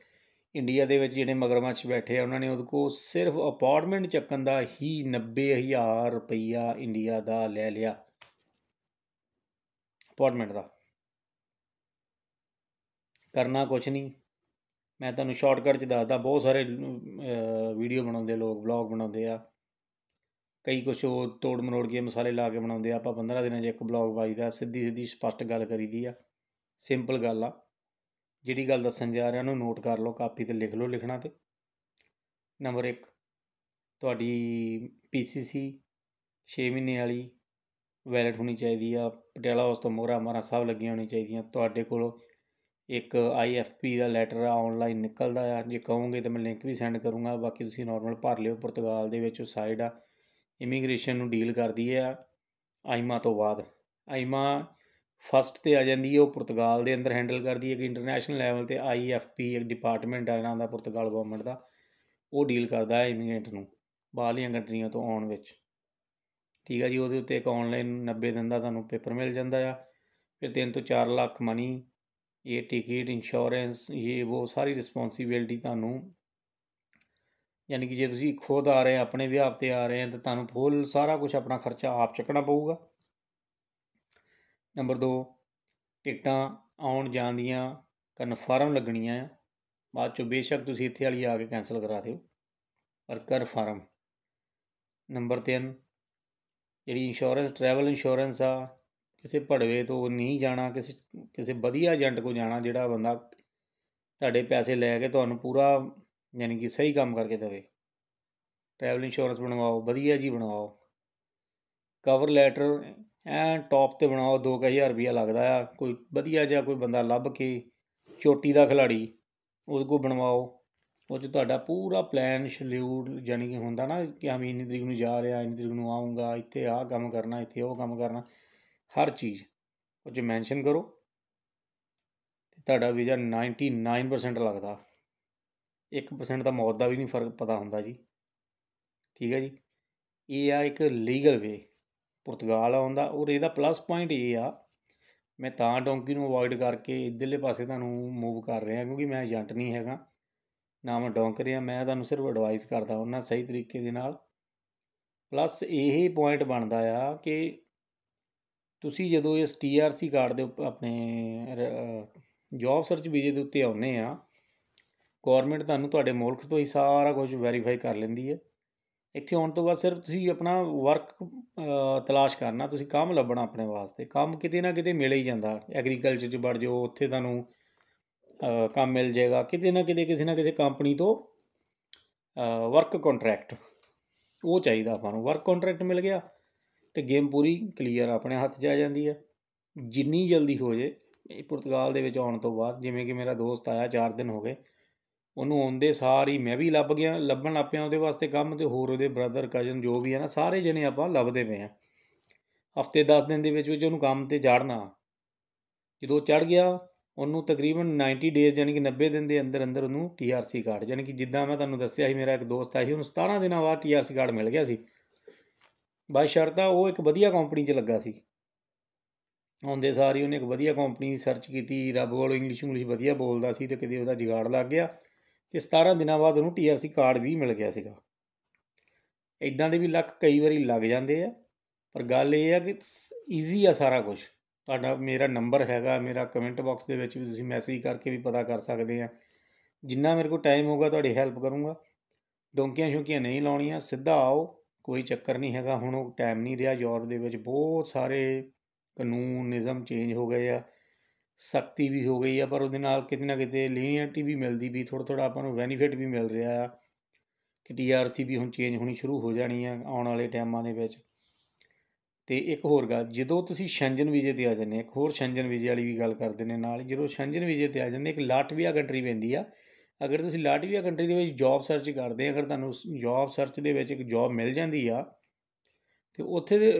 ਇੰਡੀਆ ਦੇ ਵਿੱਚ ਜਿਹੜੇ ਮਗਰਮੱਛ ਬੈਠੇ ਆ ਉਹਨਾਂ ਨੇ ਉਹਦੇ ਕੋ ਸਿਰਫ ਅਪਾਰਟਮੈਂਟ ਚੱਕਣ ਦਾ ਹੀ 90000 ਰੁਪਈਆ ਇੰਡੀਆ ਦਾ ਲੈ ਲਿਆ ਅਪਾਰਟਮੈਂਟ ਦਾ ਕਰਨਾ ਕੁਛ ਨਹੀਂ ਮੈਂ ਤੁਹਾਨੂੰ ਸ਼ਾਰਟਕਟ 'ਚ ਦੱਸਦਾ ਬਹੁਤ ਸਾਰੇ ਵੀਡੀਓ ਬਣਾਉਂਦੇ ਲੋਕ ਵਲੌਗ ਬਣਾਉਂਦੇ ਆ ਕਈ ਕੁਛ ਉਹ ਤੋੜ ਮਰੋੜ ਕੇ ਮਸਾਲੇ ਲਾ ਕੇ ਬਣਾਉਂਦੇ ਆ ਆਪਾਂ 15 ਦਿਨਾਂ 'ਚ ਇੱਕ ਵਲੌਗ ਪਾਈਦਾ ਸਿੱਧੀ ਸਿੱਧੀ ਸਪਸ਼ਟ ਗੱਲ ਕਰੀਦੀ ਆ ਸਿੰਪਲ ਗੱਲ ਆ ਜਿਹੜੀ ਗੱਲ ਦੱਸਣ ਜਾ ਰਿਹਾ ਉਹਨੂੰ ਨੋਟ ਕਰ ਲਓ ਕਾਪੀ ਤੇ ਲਿਖ ਲਓ ਲਿਖਣਾ ਤੇ ਨੰਬਰ 1 ਤੁਹਾਡੀ ਪੀਸੀਸੀ 6 ਮਹੀਨੇ ਵਾਲੀ ਵੈਲਿਡ ਹੋਣੀ ਚਾਹੀਦੀ ਆ ਪਟਿਆਲਾ ਹਾਊਸ ਤੋਂ ਮੋਹਰਾ ਮਾਰਾ ਸਭ ਲੱਗੀਆਂ ਹੋਣੀ ਚਾਹੀਦੀਆਂ ਤੁਹਾਡੇ ਕੋਲ ਇੱਕ ਆਈਐਫਪੀ ਦਾ ਲੈਟਰ ਆਨਲਾਈਨ ਨਿਕਲਦਾ ਆ ਜੇ ਕਹੋਗੇ ਤਾਂ ਮੈਂ ਲਿੰਕ ਵੀ ਸੈਂਡ ਕਰੂੰਗਾ ਬਾਕੀ ਤੁਸੀਂ ਨਾਰਮਲ ਭਰ ਲਿਓ ਪੁਰਤਗਾਲ ਦੇ ਵਿੱਚ ਉਹ ਸਾਈਡ ਆ ਇਮੀਗ੍ਰੇਸ਼ਨ ਨੂੰ ਡੀਲ ਕਰਦੀ ਆ ਆਈਮਾ ਤੋਂ ਬਾਅਦ ਆਈਮਾ ਫਸਟ ਤੇ ਆ ਜਾਂਦੀ ਹੈ ਉਹ ਪੁਰਤਗਾਲ ਦੇ ਅੰਦਰ ਹੈਂਡਲ ਕਰਦੀ ਹੈ ਕਿ ਇੰਟਰਨੈਸ਼ਨਲ ਲੈਵਲ ਤੇ ਆਈਐਫਪੀ ਇੱਕ ਡਿਪਾਰਟਮੈਂਟ ਆ ਇਹਨਾਂ ਦਾ ਪੁਰਤਗਾਲ ਗਵਰਨਮੈਂਟ ਦਾ ਉਹ ਡੀਲ ਕਰਦਾ ਹੈ ਇਮੀਗ੍ਰੈਂਟ ਨੂੰ ਬਾਹਰਲੀਆਂ ਕੰਟਰੀਆਂ ਤੋਂ ਆਉਣ ਵਿੱਚ ਠੀਕ ਆ ਜੀ ਉਹਦੇ ਉੱਤੇ ਇੱਕ ਆਨਲਾਈਨ 90 ਦਿਨ ਦਾ ਤੁਹਾਨੂੰ ਪੇਪਰ ਮਿਲ ਜਾਂਦਾ ਆ ਫਿਰ 3 ਤੋਂ 4 ਲੱਖ ਮਨੀ ਇਹ ਟਿਕਟ ਇੰਸ਼ੋਰੈਂਸ ਇਹ ਉਹ ਸਾਰੀ ਰਿਸਪੌਂਸਿਬਿਲਟੀ ਤੁਹਾਨੂੰ ਯਾਨੀ ਕਿ ਜੇ ਤੁਸੀਂ ਖੁਦ ਆ ਰਹੇ ਆਪਣੇ ਵਿਆਹ ਤੇ ਆ ਰਹੇ ਆ ਤਾਂ ਤੁਹਾਨੂੰ ਫੁੱਲ ਸਾਰਾ ਕੁਝ ਆਪਣਾ ਖਰਚਾ ਆਪ ਚੱਕਣਾ ਪਊਗਾ ਨੰਬਰ 2 ਟਿਕਟਾਂ ਆਉਣ ਜਾਣ ਦੀਆਂ ਕਨਫਰਮ ਲੱਗਣੀਆਂ ਆ ਬਾਅਦ ਚੋਂ ਬੇਸ਼ੱਕ ਤੁਸੀਂ ਇੱਥੇ ਵਾਲੀ ਆ ਕੇ ਕੈਨਸਲ ਕਰਾ ਦਿਓ ਪਰ ਕਰ ਫਾਰਮ ਨੰਬਰ 3 ਜਿਹੜੀ ਇੰਸ਼ੋਰੈਂਸ ਟਰੈਵਲ ਇੰਸ਼ੋਰੈਂਸ ਆ ਕਿਸੇ ਭੜਵੇ ਤੋਂ ਨਹੀਂ ਜਾਣਾ ਕਿਸੇ ਕਿਸੇ ਵਧੀਆ ਏਜੰਟ ਕੋ ਜਾਣਾ ਜਿਹੜਾ ਬੰਦਾ ਤੁਹਾਡੇ ਪੈਸੇ ਲੈ ਕੇ ਤੁਹਾਨੂੰ ਪੂਰਾ ਯਾਨੀ ਕਿ ਸਹੀ ਕੰਮ ਕਰਕੇ ਦੇਵੇ ਟਰੈਵਲ ਇੰਸ਼ੋਰੈਂਸ ਬਣਵਾਓ ਵਧੀਆ ਜੀ ਬਣਵਾਓ ਕਵਰ ਲੈਟਰ ਐ ਟੌਪ ਤੇ ਬਣਾਓ 2000 ਰੁਪਿਆ ਲੱਗਦਾ ਆ ਕੋਈ ਵਧੀਆ ਜਿਹਾ ਕੋਈ ਬੰਦਾ ਲੱਭ ਕੇ ਚੋਟੀ ਦਾ ਖਿਲਾੜੀ ਉਸ ਕੋ ਬਣਵਾਓ ਉਹ ਜੋ ਤੁਹਾਡਾ ਪੂਰਾ ਪਲਾਨ ਸ਼ਡਿਊਲ ਯਾਨੀ ਕਿ ਹੁੰਦਾ ਨਾ ਕਿ ਅਸੀਂ ਇੰਨੀ ਤਰੀਕ ਨੂੰ ਜਾ ਰਿਹਾ ਇੰਨੀ ਤਰੀਕ ਨੂੰ ਆਉਂਗਾ ਇੱਥੇ ਆਹ ਕੰਮ ਕਰਨਾ ਇੱਥੇ ਉਹ ਕੰਮ ਕਰਨਾ ਹਰ ਚੀਜ਼ ਉਹ ਜੇ ਮੈਂਸ਼ਨ ਕਰੋ ਤੇ ਤੁਹਾਡਾ ਵੀਜ਼ਾ 99% ਲੱਗਦਾ 1% ਤਾਂ ਮੌਤ ਦਾ ਵੀ ਨਹੀਂ ਫਰਕ ਪਤਾ ਹੁੰਦਾ ਜੀ ਠੀਕ ਹੈ ਜੀ ਇਹ ਆ ਇੱਕ ਲੀਗਲ ਵੇ ਪੁਰਤਗਾਲ ਆਉਂਦਾ ਔਰ ਇਹਦਾ ਪਲੱਸ ਪੁਆਇੰਟ ਇਹ ਆ ਮੈਂ ਤਾਂ ਡੋਂਕੀ ਨੂੰ ਅਵੋਇਡ ਕਰਕੇ ਇਧਰਲੇ ਪਾਸੇ ਤੁਹਾਨੂੰ ਮੂਵ ਕਰ ਰਿਹਾ ਕਿਉਂਕਿ ਮੈਂ ਏਜੰਟ ਨਹੀਂ ਹੈਗਾ ਨਾ ਮੈਂ ਡੋਂਕ ਮੈਂ ਤੁਹਾਨੂੰ ਸਿਰਫ ਐਡਵਾਈਸ ਕਰਦਾ ਉਹਨਾਂ ਸਹੀ ਤਰੀਕੇ ਦੇ ਨਾਲ ਪਲੱਸ ਇਹੀ ਪੁਆਇੰਟ ਬਣਦਾ ਆ ਕਿ ਤੁਸੀਂ ਜਦੋਂ ਇਸ ਟੀਆਰਸੀ ਕਾਰਡ ਦੇ ਆਪਣੇ ਜੌਬ ਸਰਚ ਵੀਜ਼ੇ ਦੇ ਉੱਤੇ ਆਉਨੇ ਆ ਗਵਰਨਮੈਂਟ ਤੁਹਾਨੂੰ ਤੁਹਾਡੇ ਮੁਲਕ ਤੋਂ ਹੀ ਸਾਰਾ ਕੁਝ ਵੈਰੀਫਾਈ ਕਰ ਲੈਂਦੀ ਹੈ ਇੱਥੇ ਆਉਣ ਤੋਂ ਬਾਅਦ ਸਿਰਫ ਤੁਸੀਂ ਆਪਣਾ ਵਰਕ ਤਲਾਸ਼ ਕਰਨਾ ਤੁਸੀਂ ਕੰਮ ਲੱਭਣਾ ਆਪਣੇ ਵਾਸਤੇ ਕੰਮ ਕਿਤੇ ਨਾ ਕਿਤੇ ਮਿਲ ਹੀ ਜਾਂਦਾ ਐਗਰੀਕਲਚਰ 'ਚ ਵੜ ਜਾਓ ਉੱਥੇ ਤੁਹਾਨੂੰ ਕੰਮ ਮਿਲ ਜਾਏਗਾ ਕਿਤੇ ਨਾ ਕਿਤੇ ਕਿਸੇ ਨਾ ਕਿਸੇ ਕੰਪਨੀ ਤੋਂ ਵਰਕ ਕੰਟਰੈਕਟ ਉਹ ਚਾਹੀਦਾ ਆਪਾਂ ਨੂੰ ਵਰਕ ਕੰਟਰੈਕਟ ਮਿਲ ਗਿਆ ਤੇ ਗੇਮ ਪੂਰੀ ਕਲੀਅਰ ਆਪਣੇ ਹੱਥ 'ਚ ਆ ਜਾਂਦੀ ਹੈ ਜਿੰਨੀ ਜਲਦੀ ਹੋ ਜੇ ਇਹ ਪੁਰਤਗਾਲ ਦੇ ਵਿੱਚ ਆਉਣ ਤੋਂ ਬਾਅਦ ਜਿਵੇਂ ਕਿ ਮੇਰਾ ਦੋਸਤ ਆਇਆ 4 ਦਿਨ ਹੋ ਗਏ ਉਹਨੂੰ ਆਉਂਦੇ ਸਾਰ ਹੀ ਮੈਂ ਵੀ ਲੱਭ ਗਿਆ ਲੱਭਣ ਆਪਿਆਂ ਉਹਦੇ ਵਾਸਤੇ ਕੰਮ ਤੇ ਹੋਰ ਉਹਦੇ ਬ੍ਰਦਰ ਕਜ਼ਨ ਜੋ ਵੀ ਹੈ ਨਾ ਸਾਰੇ ਜਣੇ ਆਪਾਂ ਲੱਭਦੇ ਪਏ ਆ ਹਫਤੇ 10 ਦਿਨ ਦੇ ਵਿੱਚ ਵਿੱਚ ਉਹਨੂੰ ਕੰਮ ਤੇ ਜਾੜਨਾ ਜਦੋਂ ਚੜ ਗਿਆ ਉਹਨੂੰ ਤਕਰੀਬਨ 90 ਡੇਜ਼ ਯਾਨੀ ਕਿ 90 ਦਿਨ ਦੇ ਅੰਦਰ ਅੰਦਰ ਉਹਨੂੰ ਟੀਆਰਸੀ ਕਾਰਡ ਯਾਨੀ ਕਿ ਜਿੱਦਾਂ ਮੈਂ ਤੁਹਾਨੂੰ ਦੱਸਿਆ ਸੀ ਮੇਰਾ ਇੱਕ ਦੋਸਤ ਆਹੀ ਸੀ ਉਹਨੂੰ 17 ਦਿਨਾਂ ਬਾਅਦ ਟੀਆਰਸੀ ਕਾਰਡ ਮਿਲ ਗਿਆ ਸੀ ਬਾਈ ਸ਼ਰਤਾ ਉਹ ਇੱਕ ਵਧੀਆ ਕੰਪਨੀ 'ਚ ਲੱਗਾ ਸੀ ਆਉਂਦੇ ਸਾਰ ਹੀ ਉਹਨੇ ਇੱਕ ਵਧੀਆ ਕੰਪਨੀ ਸਰਚ ਕੀਤੀ ਰੱਬ ਕੋਲ ਇੰਗਲਿਸ਼ ਇੰਗਲਿਸ਼ ਵਧੀਆ ਬੋਲਦਾ ਸੀ ਤੇ ਕਿਤੇ ਉਹਦਾ ਜਿਗਾੜ ਲੱਗ ਗਿਆ ਤੇ 17 ਦਿਨਾਂ ਬਾਅਦ ਉਹਨੂੰ ਟੀਆਰਸੀ ਕਾਰਡ ਵੀ ਮਿਲ ਗਿਆ ਸੀਗਾ ਇਦਾਂ ਦੇ ਵੀ ਲੱਖ ਕਈ ਵਾਰੀ ਲੱਗ ਜਾਂਦੇ ਆ ਪਰ ਗੱਲ ਇਹ ਆ ਕਿ ਈਜ਼ੀ ਆ ਸਾਰਾ ਕੁਝ ਤੁਹਾਡਾ ਮੇਰਾ ਨੰਬਰ ਹੈਗਾ ਮੇਰਾ ਕਮੈਂਟ ਬਾਕਸ ਦੇ ਵਿੱਚ ਵੀ ਤੁਸੀਂ ਮੈਸੇਜ ਕਰਕੇ ਵੀ ਪਤਾ ਕਰ ਸਕਦੇ ਆ ਜਿੰਨਾ ਮੇਰੇ ਕੋਲ ਟਾਈਮ ਹੋਗਾ ਤੁਹਾਡੀ ਹੈਲਪ ਕਰੂੰਗਾ ਡੋਂਕੀਆਂ ਸ਼ੋਂਕੀਆਂ ਨਹੀਂ ਲਾਉਣੀਆਂ ਸਿੱਧਾ ਆਓ ਕੋਈ ਚੱਕਰ ਨਹੀਂ ਹੈਗਾ ਹੁਣ ਉਹ ਟਾਈਮ ਨਹੀਂ ਰਿਹਾ ਯੂਰਪ ਦੇ ਵਿੱਚ ਬਹੁਤ ਸਾਰੇ ਕਾਨੂੰਨ ਨਿਯਮ ਚੇਂਜ ਹੋ ਗਏ ਆ ਸਖਤੀ ਵੀ ਹੋ ਗਈ ਆ ਪਰ ਉਹਦੇ ਨਾਲ ਕਿਤੇ ਨਾ ਕਿਤੇ ਲੀਨੀਅਰਟੀ ਵੀ ਮਿਲਦੀ ਵੀ ਥੋੜਾ ਥੋੜਾ ਆਪਾਂ ਨੂੰ ਬੈਨੀਫਿਟ ਵੀ ਮਿਲ ਰਿਹਾ ਆ ਕਿ ਟੀਆਰਸੀ ਵੀ ਹੁਣ ਚੇਂਜ ਹੋਣੀ ਸ਼ੁਰੂ ਹੋ ਜਾਣੀ ਆ ਆਉਣ ਵਾਲੇ ਟਾਈਮਾਂ ਦੇ ਵਿੱਚ ਤੇ ਇੱਕ ਹੋਰ ਗੱਲ ਜਦੋਂ ਤੁਸੀਂ ਸ਼ੰਜਨ ਵੀਜ਼ੇ ਤੇ ਆ ਜਾਂਦੇ ਇੱਕ ਹੋਰ ਸ਼ੰਜਨ ਵੀਜ਼ੇ ਵਾਲੀ ਵੀ ਗੱਲ ਕਰਦੇ ਨੇ ਨਾਲ ਜਦੋਂ ਸ਼ੰਜਨ ਵੀਜ਼ੇ ਤੇ ਆ ਜਾਂਦੇ ਇੱਕ ਲਾਟਵੀਆ ਕੰਟਰੀ ਪੈਂਦੀ ਆ ਅਗਰ ਤੁਸੀਂ ਲਾਟਵੀਆ ਕੰਟਰੀ ਦੇ ਵਿੱਚ ਜੌਬ ਸਰਚ ਕਰਦੇ ਆ ਅਗਰ ਤੁਹਾਨੂੰ ਜੌਬ ਸਰਚ ਦੇ ਵਿੱਚ ਇੱਕ ਜੌਬ ਮਿਲ ਜਾਂਦੀ ਆ ਤੇ ਉੱਥੇ ਦੇ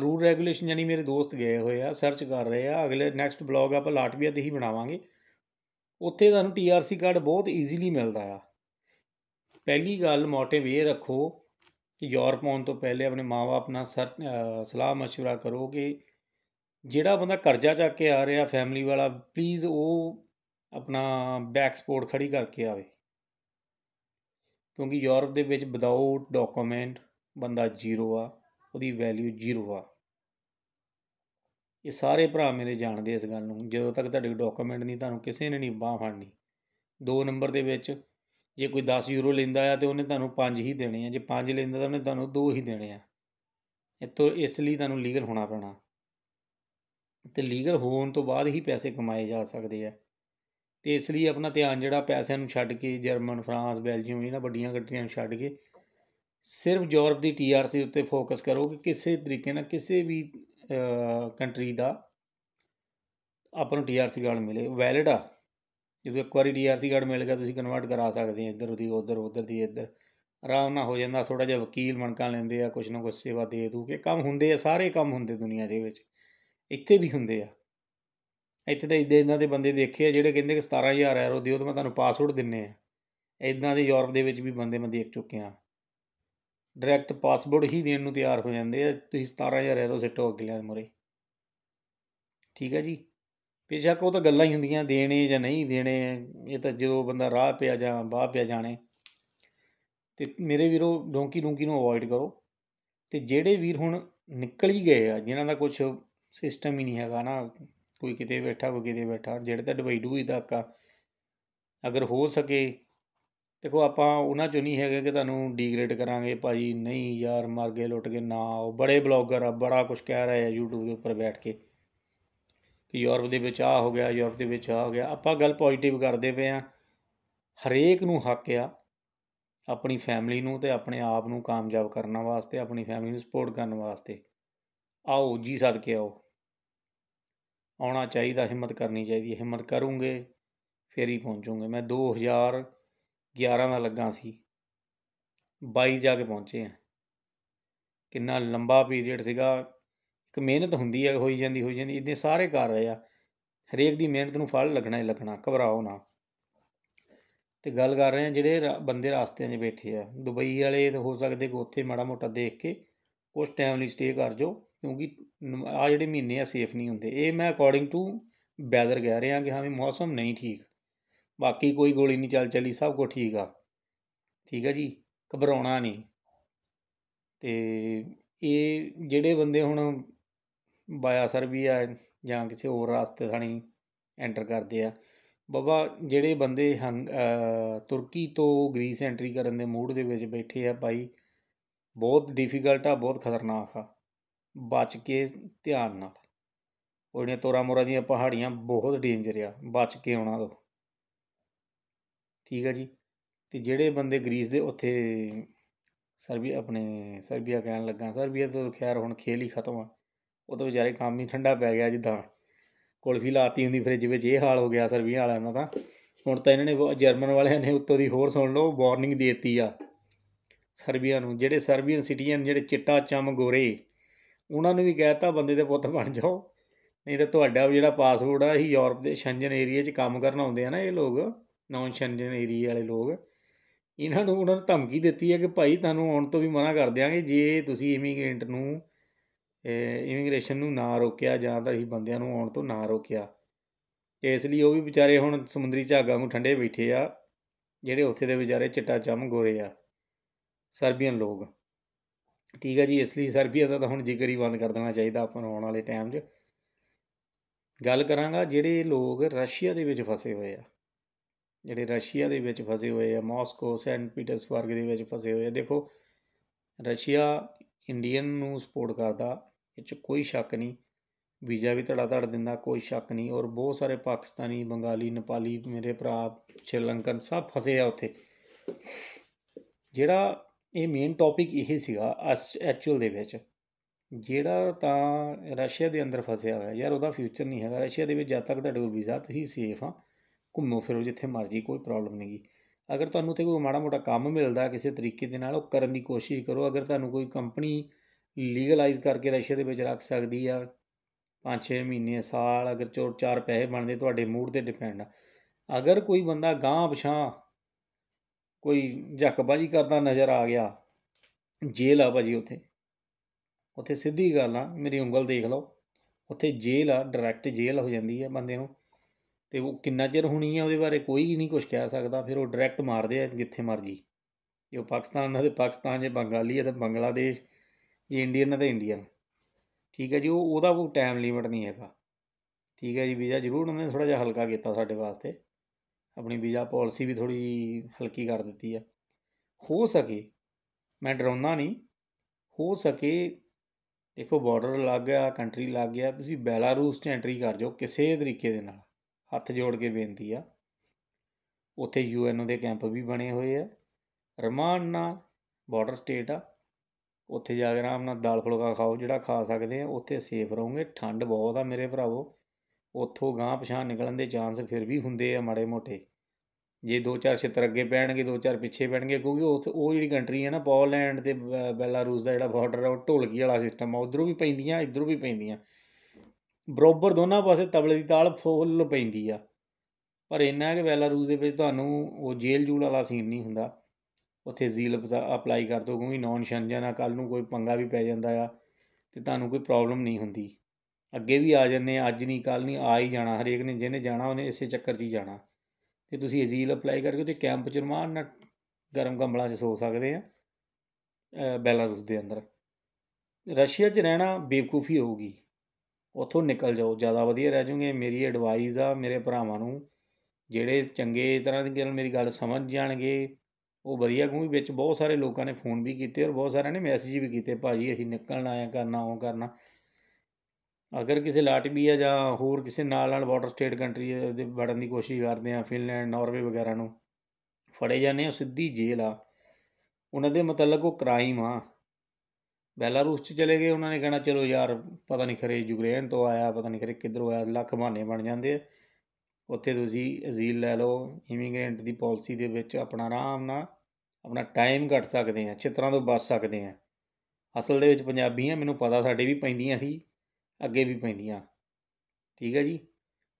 ਰੂਲ ਰੈਗੂਲੇਸ਼ਨ ਜਾਨੀ ਮੇਰੇ ਦੋਸਤ ਗਏ ਹੋਏ ਆ ਸਰਚ ਕਰ ਰਹੇ ਆ ਅਗਲੇ ਨੈਕਸਟ ਬਲੌਗ ਆਪਾਂ ਲਾਟਵੀਆ ਤੇ ਹੀ ਬਣਾਵਾਂਗੇ ਉੱਥੇ ਤੁਹਾਨੂੰ ਟੀਆਰਸੀ ਕਾਰਡ ਬਹੁਤ ਈਜ਼ੀਲੀ ਮਿਲਦਾ ਆ ਪਹਿਲੀ ਗੱਲ ਮੋਟੇ ਵੇ ਰੱਖੋ ਯੂਰਪ ਆਉਣ ਤੋਂ ਪਹਿਲੇ ਆਪਣੇ ਮਾਪੇ ਆਪਣਾ ਸਰ ਸਲਾਹ مشورہ ਕਰੋ ਕਿ ਜਿਹੜਾ ਬੰਦਾ ਕਰਜ਼ਾ ਚੱਕ ਕੇ ਆ ਰਿਹਾ ਫੈਮਿਲੀ ਵਾਲਾ ਪਲੀਜ਼ ਉਹ ਆਪਣਾ ਬੈਕ ਸਪੋਰਟ ਖੜੀ ਕਰਕੇ ਆਵੇ ਕਿਉਂਕਿ ਯੂਰਪ ਦੇ ਵਿੱਚ ਵਿਦਆਊਟ ਡਾਕੂਮੈਂਟ ਬੰਦਾ ਜ਼ੀਰੋ ਆ ਉਹਦੀ ਵੈਲਿਊ ਜ਼ੀਰੋ ਆ ਇਹ ਸਾਰੇ ਭਰਾ ਮੇਰੇ ਜਾਣਦੇ ਇਸ ਗੱਲ ਨੂੰ ਜਦੋਂ ਤੱਕ ਤੁਹਾਡੇ ਡਾਕੂਮੈਂਟ ਨਹੀਂ ਤੁਹਾਨੂੰ ਕਿਸੇ ਨੇ ਨਹੀਂ ਬਾਹ ਫੜਨੀ ਦੋ ਨੰਬਰ ਦੇ ਵਿੱਚ ਜੇ ਕੋਈ 10 ਯੂਰੋ ਲੈਂਦਾ ਆ ਤੇ ਉਹਨੇ ਤੁਹਾਨੂੰ 5 ਹੀ ਦੇਣੇ ਆ ਜੇ 5 ਲੈਂਦਾ ਤਾਂ ਉਹਨੇ ਤੁਹਾਨੂੰ 2 ਹੀ ਦੇਣੇ ਆ ਇਤੋਂ ਇਸ ਲਈ ਤੁਹਾਨੂੰ ਲੀਗਲ ਹੋਣਾ ਪੈਣਾ ਤੇ ਲੀਗਲ ਹੋਣ ਤੋਂ ਬਾਅਦ ਹੀ ਪੈਸੇ ਕਮਾਏ ਜਾ ਸਕਦੇ ਆ ਤੇ ਇਸ ਲਈ ਆਪਣਾ ਧਿਆਨ ਜਿਹੜਾ ਪੈਸਿਆਂ ਨੂੰ ਛੱਡ ਕੇ ਜਰਮਨ ਫਰਾਂਸ ਬੈਲਜੀਅਮ ਇਹਨਾਂ ਵੱਡੀਆਂ ਕੰਟਰੀਆਂ ਨੂੰ ਛੱਡ ਕੇ ਸਿਰਫ ਯੂਰਪ ਦੀ ਟੀਆਰਸੀ ਉੱਤੇ ਫੋਕਸ ਕਰੋ ਕਿ ਕਿਸੇ ਤਰੀਕੇ ਨਾਲ ਕਿਸੇ ਵੀ ਕੰਟਰੀ ਦਾ ਆਪਣਾ ਨੂੰ ਟੀਆਰਸੀ ਕਾਰਡ ਮਿਲੇ ਵੈਲਿਡ ਆ ਜਦੋਂ ਇੱਕ ਵਾਰੀ ਡੀਆਰਸੀ ਕਾਰਡ ਮਿਲ ਗਿਆ ਤੁਸੀਂ ਕਨਵਰਟ ਕਰਾ ਸਕਦੇ ਆ ਇੱਧਰ ਉਧੀ ਉਧਰ ਉਧਰ ਦੀ ਇੱਧਰ ਆਰਾਮ ਨਾਲ ਹੋ ਜਾਂਦਾ ਥੋੜਾ ਜਿਹਾ ਵਕੀਲ ਮਣਕਾ ਲੈਂਦੇ ਆ ਕੁਛ ਨਾ ਕੁਛ ਸੇਵਾ ਦੇ ਦੂ ਕਿ ਕੰਮ ਹੁੰਦੇ ਆ ਸਾਰੇ ਕੰਮ ਹੁੰਦੇ ਦੁਨੀਆ ਦੇ ਵਿੱਚ ਇੱਥੇ ਵੀ ਹੁੰਦੇ ਆ ਇੱਥੇ ਤਾਂ ਇਦਾਂ ਇਦਾਂ ਦੇ ਬੰਦੇ ਦੇਖੇ ਆ ਜਿਹੜੇ ਕਹਿੰਦੇ ਕਿ 17000 ਐਰੋ ਦਿਓ ਤਾਂ ਮੈਂ ਤੁਹਾਨੂੰ ਪਾਸਵਰਡ ਦਿੰਨੇ ਆ ਇਦਾਂ ਦੇ ਯੂਰਪ ਦੇ ਵਿੱਚ ਵੀ ਬੰਦੇ ਮੈਂ ਦੇਖ ਆ ਡਾਇਰੈਕਟ ਪਾਸਵਰਡ ਹੀ ਦੇਣ ਨੂੰ ਤਿਆਰ ਹੋ ਜਾਂਦੇ ਆ ਤੁਸੀਂ 17000 ਐਰੋ ਸਿੱਟੋ ਅੱਗੇ ਲੈ ਮੋਰੇ ਠੀਕ ਹੈ ਜੀ ਬੇਸ਼ੱਕ ਉਹ ਤਾਂ ਗੱਲਾਂ ਹੀ ਹੁੰਦੀਆਂ ਦੇਣੇ ਜਾਂ ਨਹੀਂ ਦੇਣੇ ਇਹ ਤਾਂ ਜਦੋਂ ਬੰਦਾ ਰਾਹ ਪਿਆ ਜਾਂ ਬਾਹ ਪਿਆ ਜਾਣੇ ਤੇ ਮੇਰੇ ਵੀਰੋ ਡੋਂਕੀ ਡੋਂਕੀ ਨੂੰ ਅਵੋਇਡ ਕਰੋ ਤੇ ਜਿਹੜੇ ਵੀਰ ਹੁਣ ਨਿਕਲ ਹੀ ਗਏ ਆ ਜਿਨ੍ਹਾਂ ਦਾ ਕੁਝ ਸਿਸਟਮ ਹੀ ਨਹੀਂ ਹੈਗਾ ਨਾ ਕੋਈ ਕਿਤੇ ਬੈਠਾ ਕੋਈ ਕਿਤੇ ਬੈਠਾ ਜਿਹੜੇ ਤਾਂ ਡਬਈ ਹੀ ਤੱਕ ਆ ਅਗਰ ਹੋ ਸਕੇ ਦੇਖੋ ਆਪਾਂ ਉਹਨਾਂ ਚੋਂ ਨਹੀਂ ਹੈਗੇ ਕਿ ਤੁਹਾਨੂੰ ਡੀਗ੍ਰੇਡ ਕਰਾਂਗੇ ਭਾਜੀ ਨਹੀਂ ਯਾਰ ਮਰ ਗਏ ਲੁੱਟ ਗਏ ਨਾ ਉਹ ਬੜੇ ਬਲੌਗਰ ਆ ਬੜਾ ਕੁਝ ਕਹਿ ਰਹੇ ਆ YouTube ਦੇ ਉੱਪਰ ਬੈਠ ਕੇ ਕਿ ਯੂਰਪ ਦੇ ਵਿੱਚ ਆ ਹੋ ਗਿਆ ਯੂਰਪ ਦੇ ਵਿੱਚ ਆ ਹੋ ਗਿਆ ਆਪਾਂ ਗੱਲ ਪੋਜ਼ਿਟਿਵ ਕਰਦੇ ਪਏ ਆ ਹਰੇਕ ਨੂੰ ਹੱਕ ਆ ਆਪਣੀ ਫੈਮਿਲੀ ਨੂੰ ਤੇ ਆਪਣੇ ਆਪ ਨੂੰ ਕਾਮਯਾਬ ਕਰਨ ਵਾਸਤੇ ਆਪਣੀ ਫੈਮਿਲੀ ਨੂੰ ਸਪੋਰਟ ਕਰਨ ਵਾਸਤੇ ਆਓ ਜੀ ਸਦਕੇ ਆਓ ਆਉਣਾ ਚਾਹੀਦਾ ਹਿੰਮਤ ਕਰਨੀ ਚਾਹੀਦੀ ਹੈ ਹਿੰਮਤ ਕਰੂੰਗੇ ਫੇਰ ਹੀ ਪਹੁੰਚੂਗੇ ਮੈਂ 2011 ਦਾ ਲੱਗਾ ਸੀ 22 ਜਾ ਕੇ ਪਹੁੰਚੇ ਆ ਕਿੰਨਾ ਲੰਬਾ ਪੀਰੀਅਡ ਸੀਗਾ ਕਿ ਮਿਹਨਤ ਹੁੰਦੀ ਹੈ ਹੋਈ ਜਾਂਦੀ ਹੋਈ ਜਾਂਦੀ ਇਦਾਂ ਸਾਰੇ ਕਰ ਰਹੇ ਆ ਹਰੇਕ ਦੀ ਮਿਹਨਤ ਨੂੰ ਫਲ ਲੱਗਣਾ ਹੀ ਲੱਗਣਾ ਘਬਰਾਓ ਨਾ ਤੇ ਗੱਲ ਕਰ ਰਹੇ ਆ ਜਿਹੜੇ ਬੰਦੇ ਰਾਸਤੇ 'ਚ ਬੈਠੇ ਆ ਦੁਬਈ ਵਾਲੇ ਤਾਂ ਹੋ ਸਕਦੇ ਕੋ ਉੱਥੇ ਮਾੜਾ ਮੋਟਾ ਦੇਖ ਕੇ ਕੁਝ ਟਾਈਮ ਲਈ ਸਟੇ ਕਰ ਜਾਓ ਕਿਉਂਕਿ ਆ ਜਿਹੜੇ ਮਹੀਨੇ ਆ ਸੇਫ ਨਹੀਂ ਹੁੰਦੇ ਇਹ ਮੈਂ ਅਕੋਰਡਿੰਗ ਟੂ ਵੈਦਰ ਕਹਿ ਰਿਹਾ ਕਿ ਹਾਂ ਵੀ ਮੌਸਮ ਨਹੀਂ ਠੀਕ ਬਾਕੀ ਕੋਈ ਗੋਲੀ ਨਹੀਂ ਚੱਲ ਚਲੀ ਸਭ ਕੁਝ ਠੀਕ ਆ ਠੀਕ ਆ ਜੀ ਘਬਰਾਉਣਾ ਨਹੀਂ ਤੇ ਇਹ ਜਿਹੜੇ ਬੰਦੇ ਹੁਣ ਬਾਇਆ ਸਰਬੀਆ ਜਾਂ ਕਿਸੇ ਹੋਰ ਰਾਸਤੇ ਥਾਣੀ ਐਂਟਰ ਕਰਦੇ ਆ ਬਾਬਾ ਜਿਹੜੇ ਬੰਦੇ ਹੰਗ ਤੁਰਕੀ ਤੋਂ ਗ੍ਰੀਸ ਐਂਟਰੀ ਕਰਨ ਦੇ ਮੂਡ ਦੇ ਵਿੱਚ ਬੈਠੇ ਆ ਭਾਈ ਬਹੁਤ ਡਿਫਿਕਲਟ ਆ ਬਹੁਤ ਖਤਰਨਾਕ ਆ ਬਚ ਕੇ ਧਿਆਨ ਨਾਲ ਉਹਨੇ ਤੋਰਾ ਮੋਰਾ ਦੀਆਂ ਪਹਾੜੀਆਂ ਬਹੁਤ ਡੇਂਜਰ ਆ ਬਚ ਕੇ ਆਉਣਾ ਲੋ ਠੀਕ ਆ ਜੀ ਤੇ ਜਿਹੜੇ ਬੰਦੇ ਗ੍ਰੀਸ ਦੇ ਉੱਥੇ ਸਰਬੀਆ ਆਪਣੇ ਸਰਬੀਆ ਕਹਿਣ ਲੱਗਾ ਸਰਬੀਆ ਤੋਂ ਖੈਰ ਹੁਣ ਖੇਲ ਹੀ ਖਤਮ ਆ ਉਹ ਤਾਂ ਵਿਚਾਰੇ ਕੰਮ ਹੀ ਠੰਡਾ ਪੈ ਗਿਆ ਜਿੱਦਾਂ ਕੁਲਫੀ ਲਾਤੀ ਹੁੰਦੀ ਫ੍ਰਿਜ ਵਿੱਚ ਇਹ ਹਾਲ ਹੋ ਗਿਆ ਸਰਵੀਆਂ ਵਾਲਿਆਂ ਦਾ ਤਾਂ ਹੁਣ ਤਾਂ ਇਹਨਾਂ ਨੇ ਜਰਮਨ ਵਾਲਿਆਂ ਨੇ ਉੱਤੋਂ ਦੀ ਹੋਰ ਸੁਣ ਲਓ ਵਾਰਨਿੰਗ ਦਿੱਤੀ ਆ ਸਰਬੀਆ ਨੂੰ ਜਿਹੜੇ ਸਰਬੀਅਨ ਸਿਟੀਜ਼ਨ ਜਿਹੜੇ ਚਿੱਟਾ ਚਮ ਗੋਰੇ ਉਹਨਾਂ ਨੂੰ ਵੀ ਕਹਿਤਾ ਬੰਦੇ ਦੇ ਪੁੱਤ ਬਣ ਜਾਓ ਨਹੀਂ ਤਾਂ ਤੁਹਾਡਾ ਜਿਹੜਾ ਪਾਸਪੋਰਟ ਆ ਇਹ ਯੂਰਪ ਦੇ ਸ਼ੰਜਨ ਏਰੀਆ 'ਚ ਕੰਮ ਕਰਨ ਆਉਂਦੇ ਆ ਨਾ ਇਹ ਲੋਕ ਨੌਨ ਸ਼ੰਜਨ ਏਰੀਆ ਵਾਲੇ ਲੋਕ ਇਹਨਾਂ ਨੂੰ ਉਹਨਾਂ ਨੇ ਧਮਕੀ ਦਿੱਤੀ ਹੈ ਕਿ ਭਾਈ ਤੁਹਾਨੂੰ ਆਉਣ ਤੋਂ ਵੀ ਮਨਾ ਕਰ ਦਿਆਂਗੇ ਜੇ ਤੁਸੀਂ ਇਮੀਗ੍ਰੈਂਟ ਨੂੰ ਇਮੀਗ੍ਰੇਸ਼ਨ ਨੂੰ ਨਾ ਰੋਕਿਆ ਜਾਂ ਤਾਂ ਅਸੀਂ ਬੰਦਿਆਂ ਨੂੰ ਆਉਣ ਤੋਂ ਨਾ ਰੋਕਿਆ ਤੇ ਇਸ ਲਈ ਉਹ ਵੀ ਵਿਚਾਰੇ ਹੁਣ ਸਮੁੰਦਰੀ ਝਾਗਾ ਨੂੰ ਠੰਡੇ ਬੈਠੇ ਆ ਜਿਹੜੇ ਉੱਥੇ ਦੇ ਵਿਚਾਰੇ ਚਿੱਟਾ ਚਮ ਗੋਰੇ ਆ ਸਰਬੀਅਨ ਲੋਕ ਠੀਕ ਹੈ ਜੀ ਇਸ ਲਈ ਸਰਬੀਆ ਦਾ ਤਾਂ ਹੁਣ ਜ਼ਿਕਰ ਹੀ ਬੰਦ ਕਰ ਦੇਣਾ ਚਾਹੀਦਾ ਆਪਾਂ ਨੂੰ ਆਉਣ ਵਾਲੇ ਟਾਈਮ 'ਚ ਗੱਲ ਕਰਾਂਗਾ ਜਿਹੜੇ ਲੋਕ ਰਸ਼ੀਆ ਦੇ ਵਿੱਚ ਫਸੇ ਹੋਏ ਆ ਜਿਹੜੇ ਰਸ਼ੀਆ ਦੇ ਵਿੱਚ ਫਸੇ ਹੋਏ ਆ ਮਾਸਕੋ ਸੈਂਟ ਪੀਟਰਸਬਰਗ ਦੇ ਵਿੱਚ ਫਸੇ ਹੋਏ ਆ ਦੇਖੋ ਰਸ਼ੀਆ ਇੰਡੀਅਨ ਨੂੰ ਸਪੋਰਟ ਕਰਦਾ ਇਹ 'ਚ ਕੋਈ ਸ਼ੱਕ ਨਹੀਂ ਵੀਜ਼ਾ ਵੀ ਧੜਾ ਧੜ ਦਿੰਦਾ ਕੋਈ ਸ਼ੱਕ ਨਹੀਂ ਔਰ ਬਹੁਤ ਸਾਰੇ ਪਾਕਿਸਤਾਨੀ ਬੰਗਾਲੀ ਨੇਪਾਲੀ ਮੇਰੇ ਭਰਾ ਸ਼੍ਰੀਲੰਕਨ ਸਭ ਫਸੇ ਆ ਉੱਥੇ ਜਿਹੜਾ ਇਹ ਮੇਨ ਟੌਪਿਕ ਇਹ ਸੀਗਾ ਐਕਚੁਅਲ ਦੇ ਵਿੱਚ ਜਿਹੜਾ ਤਾਂ ਰਸ਼ੀਆ ਦੇ ਅੰਦਰ ਫਸਿਆ ਹੋਇਆ ਯਾਰ ਉਹਦਾ ਫਿਊਚਰ ਨਹੀਂ ਹੈਗਾ ਰਸ਼ੀਆ ਦੇ ਵਿੱਚ ਜਦ ਤੱਕ ਤੁਹਾਡੇ ਕੋਲ ਵੀਜ਼ਾ ਤੁਸੀਂ ਸੇਫ ਆ ਘੁੰਮੋ ਫਿਰੋ ਜਿੱਥੇ ਮਰਜ਼ੀ ਕੋਈ ਪ੍ਰੋਬਲਮ ਨਹੀਂਗੀ ਅਗਰ ਤੁਹਾਨੂੰ ਤੇ ਕੋਈ ਮਾੜਾ ਮੋਟਾ ਕੰਮ ਮਿਲਦਾ ਕਿਸੇ ਤਰੀਕੇ ਦੇ ਨਾਲ ਉਹ ਕਰਨ ਦੀ ਕੋਸ਼ਿਸ਼ ਕਰੋ ਅਗਰ ਤੁਹਾਨੂੰ ਕੋਈ ਕੰਪਨੀ ਲੀਗਲਾਈਜ਼ ਕਰਕੇ ਰਸ਼ੀਆ ਦੇ ਵਿੱਚ ਰੱਖ ਸਕਦੀ ਆ 5-6 ਮਹੀਨੇ ਸਾਲ ਅਗਰ ਚੋਰ ਚਾਰ ਪੈਸੇ ਬਣਦੇ ਤੁਹਾਡੇ ਮੂਡ ਤੇ ਡਿਪੈਂਡ ਆ ਅਗਰ ਕੋਈ ਬੰਦਾ ਗਾਂ ਪਛਾਂ ਕੋਈ ਜੱਕਬਾਜੀ ਕਰਦਾ ਨਜ਼ਰ ਆ ਗਿਆ ਜੇਲ੍ਹ ਆ ਭਾਜੀ ਉੱਥੇ ਉੱਥੇ ਸਿੱਧੀ ਗੱਲ ਆ ਮੇਰੀ ਉਂਗਲ ਦੇਖ ਲਓ ਉੱਥੇ ਜੇਲ੍ਹ ਆ ਡਾਇਰੈਕਟ ਜੇਲ੍ਹ ਹੋ ਜਾਂਦੀ ਆ ਬੰਦੇ ਨੂੰ ਤੇ ਉਹ ਕਿੰਨਾ ਚਿਰ ਹੋਣੀ ਆ ਉਹਦੇ ਬਾਰੇ ਕੋਈ ਨਹੀਂ ਕੁਝ ਕਹਿ ਸਕਦਾ ਫਿਰ ਉਹ ਡਾਇਰੈਕਟ ਮਾਰਦੇ ਆ ਜਿੱਥੇ ਮਰਜੀ ਜੇ ਉਹ ਪਾਕਿਸਤਾਨ ਦਾ ਤੇ ਪਾਕਿਸਤਾਨ ਜੇ ਬੰਗਾਲੀ ਆ ਤੇ ਬੰਗਲਾਦੇਸ਼ ਜੇ ਇੰਡੀਅਨ ਹੈ ਤਾਂ ਇੰਡੀਅਨ ਠੀਕ ਹੈ ਜੀ ਉਹ ਉਹਦਾ ਕੋਈ ਟਾਈਮ ਲਿਮਟ ਨਹੀਂ ਹੈਗਾ ਠੀਕ ਹੈ ਜੀ ਵੀਜ਼ਾ ਜ਼ਰੂਰ ਉਹਨਾਂ ਨੇ ਥੋੜਾ ਜਿਹਾ ਹਲਕਾ ਕੀਤਾ ਸਾਡੇ ਵਾਸਤੇ ਆਪਣੀ ਵੀਜ਼ਾ ਪਾਲਿਸੀ ਵੀ ਥੋੜੀ ਹਲਕੀ ਕਰ ਦਿੱਤੀ ਆ ਹੋ ਸਕੇ ਮੈਂ ਡਰਾਉਣਾ ਨਹੀਂ ਹੋ ਸਕੇ ਦੇਖੋ ਬਾਰਡਰ ਲੱਗ ਗਿਆ ਕੰਟਰੀ ਲੱਗ ਗਿਆ ਤੁਸੀਂ ਬੈਲਾਰੂਸ 'ਚ ਐਂਟਰੀ ਕਰ ਜਾਓ ਕਿਸੇ ਤਰੀਕੇ ਦੇ ਨਾਲ ਹੱਥ ਜੋੜ ਕੇ ਬੇਨਤੀ ਆ ਉੱਥੇ ਯੂਐਨਓ ਦੇ ਕੈਂਪ ਵੀ ਬਣੇ ਹੋਏ ਆ ਰਮਾਨ ਨਾਲ ਬਾਰਡਰ ਸਟੇਟ ਆ ਉੱਥੇ ਜਾ ਕੇ ਆਰਾਮ ਨਾਲ ਦਾਲ ਫੁਲਕਾ ਖਾਓ ਜਿਹੜਾ ਖਾ ਸਕਦੇ ਆ ਉੱਥੇ ਸੇਫ ਰਹੋਗੇ ਠੰਡ ਬਹੁਤ ਆ ਮੇਰੇ ਭਰਾਵੋ ਉੱਥੋਂ ਗਾਂ ਪਛਾਣ ਨਿਕਲਣ ਦੇ ਚਾਂਸ ਫਿਰ ਵੀ ਹੁੰਦੇ ਆ ਮਾੜੇ ਮੋਟੇ ਜੇ 2-4 ਛਿੱਤਰ ਅੱਗੇ ਪੈਣਗੇ 2-4 ਪਿੱਛੇ ਪੈਣਗੇ ਕਿਉਂਕਿ ਉਹ ਉਹ ਜਿਹੜੀ ਕੰਟਰੀ ਹੈ ਨਾ ਪੋਲੈਂਡ ਤੇ ਬੈਲਾਰੂਸ ਦਾ ਜਿਹੜਾ ਬਾਰਡਰ ਆ ਉਹ ਢੋਲਕੀ ਵਾਲਾ ਸਿਸਟਮ ਆ ਉਧਰੋਂ ਵੀ ਪੈਂਦੀਆਂ ਇਧਰੋਂ ਵੀ ਪੈਂਦੀਆਂ ਬਰੋਬਰ ਦੋਨਾਂ ਪਾਸੇ ਤਬਲੇ ਦੀ ਤਾਲ ਫੁੱਲ ਪੈਂਦੀ ਆ ਪਰ ਇੰਨਾ ਕਿ ਬੈਲਾਰੂਸ ਦੇ ਵਿੱਚ ਤੁਹਾਨੂੰ ਉਹ ਜੇਲ੍ਹ ਜੂਲ ਵਾਲਾ ਸੀਨ ਨਹੀਂ ਹੁੰਦਾ ਉੱਥੇ ਜ਼ੀਲ ਅਪਲਾਈ ਕਰ ਦੋ ਕਿਉਂਕਿ ਨੌਨ ਸ਼ੰਜਾ ਨਾਲ ਕੱਲ ਨੂੰ ਕੋਈ ਪੰਗਾ ਵੀ ਪੈ ਜਾਂਦਾ ਆ ਤੇ ਤੁਹਾਨੂੰ ਕੋਈ ਪ੍ਰੋਬਲਮ ਨਹੀਂ ਹੁੰਦੀ ਅੱਗੇ ਵੀ ਆ ਜੰਨੇ ਅੱਜ ਨਹੀਂ ਕੱਲ ਨਹੀਂ ਆ ਹੀ ਜਾਣਾ ਹਰੇਕ ਨੇ ਜਿਹਨੇ ਜਾਣਾ ਉਹਨੇ ਇਸੇ ਚੱਕਰ 'ਚ ਹੀ ਜਾਣਾ ਤੇ ਤੁਸੀਂ ਅਜ਼ੀਲ ਅਪਲਾਈ ਕਰਕੇ ਉੱਥੇ ਕੈਂਪ 'ਚ ਰਮਾਨ ਨਾਲ ਗਰਮ ਕੰਬਲਾਂ 'ਚ ਸੋ ਸਕਦੇ ਆ ਬੈਲਾਰੂਸ ਦੇ ਅੰਦਰ ਰਸ਼ੀਆ 'ਚ ਰਹਿਣਾ ਬੇਵਕੂਫੀ ਹੋਊਗੀ ਉਥੋਂ ਨਿਕਲ ਜਾਓ ਜ਼ਿਆਦਾ ਵਧੀਆ ਰਹਿ ਜਾਓਗੇ ਮੇਰੀ ਐਡਵਾਈਸ ਆ ਮੇਰੇ ਭਰਾਵਾਂ ਨੂੰ ਜਿਹੜੇ ਚੰਗੇ ਤਰ੍ਹਾਂ ਦੀ ਗੱਲ ਮੇਰੀ ਗੱਲ ਸਮਝ ਜਾਣਗੇ ਉਹ ਵਧੀਆ ਕਿਉਂਕਿ ਵਿੱਚ ਬਹੁਤ ਸਾਰੇ ਲੋਕਾਂ ਨੇ ਫੋਨ ਵੀ ਕੀਤੇ ਔਰ ਬਹੁਤ ਸਾਰਿਆਂ ਨੇ ਮੈਸੇਜ ਵੀ ਕੀਤੇ ਭਾਜੀ ਅਸੀਂ ਨਿਕਲਣਾ ਆਇਆ ਕਰਨਾ ਉਹ ਕਰਨਾ ਅਗਰ ਕਿਸੇ ਲਾਟਵੀਆ ਜਾਂ ਹੋਰ ਕਿਸੇ ਨਾਲ ਨਾਲ ਬਾਰਡਰ ਸਟੇਟ ਕੰਟਰੀ ਦੇ ਵੜਨ ਦੀ ਕੋਸ਼ਿਸ਼ ਕਰਦੇ ਆ ਫਿਨਲੈਂਡ ਨਾਰਵੇ ਵਗੈਰਾ ਨੂੰ ਫੜੇ ਜਾਂਦੇ ਆ ਸਿੱਧੀ ਜੇਲ੍ਹ ਆ ਉਹਨਾਂ ਦੇ ਮਤਲਬ ਉਹ ਕ੍ਰਾਈਮ ਆ ਬੈਲਾਰੂਸ ਚ ਚਲੇ ਗਏ ਉਹਨਾਂ ਨੇ ਕਹਿਣਾ ਚਲੋ ਯਾਰ ਪਤਾ ਨਹੀਂ ਖਰੇ ਯੂਕਰੇਨ ਤੋਂ ਆਇਆ ਪਤਾ ਨਹੀਂ ਖਰੇ ਕਿੱਧਰੋਂ ਆਇਆ ਲੱਖ ਬਹਾਨੇ ਬਣ ਜਾਂਦੇ ਆ ਉੱਥੇ ਤੁਸੀਂ ਅਜ਼ੀਲ ਲੈ ਲਓ ਇਮੀਗ੍ਰੈਂਟ ਦੀ ਪਾਲਿਸੀ ਦੇ ਵਿੱਚ ਆਪਣਾ ਆਰਾਮ ਨਾਲ ਆਪਣਾ ਟਾਈਮ ਘਟ ਸਕਦੇ ਆ ਚਿੱਤਰਾਂ ਤੋਂ ਬਚ ਸਕਦੇ ਆ ਅਸਲ ਦੇ ਵਿੱਚ ਪੰਜਾਬੀ ਆ ਮੈਨੂੰ ਪਤਾ ਸਾਡੇ ਵੀ ਪੈਂਦੀਆਂ ਸੀ ਅੱਗੇ ਵੀ ਪੈਂਦੀਆਂ ਠੀਕ ਹੈ ਜੀ